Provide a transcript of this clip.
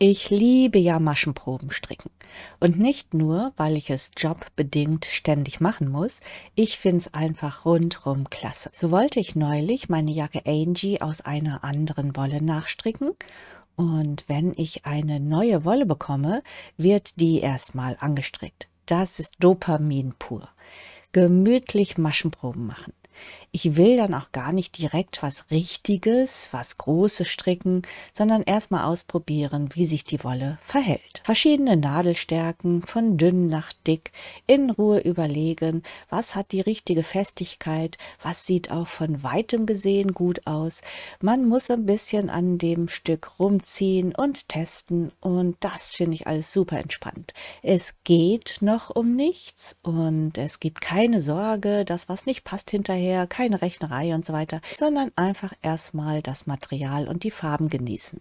Ich liebe ja Maschenproben stricken. Und nicht nur, weil ich es jobbedingt ständig machen muss, ich find's einfach rundrum klasse. So wollte ich neulich meine Jacke Angie aus einer anderen Wolle nachstricken und wenn ich eine neue Wolle bekomme, wird die erstmal angestrickt. Das ist Dopamin pur. Gemütlich Maschenproben machen. Ich will dann auch gar nicht direkt was Richtiges, was Großes stricken, sondern erstmal ausprobieren, wie sich die Wolle verhält. Verschiedene Nadelstärken, von dünn nach dick, in Ruhe überlegen, was hat die richtige Festigkeit, was sieht auch von weitem gesehen gut aus. Man muss ein bisschen an dem Stück rumziehen und testen und das finde ich alles super entspannt. Es geht noch um nichts und es gibt keine Sorge, dass was nicht passt hinterher, keine keine Rechnerei und so weiter, sondern einfach erstmal das Material und die Farben genießen.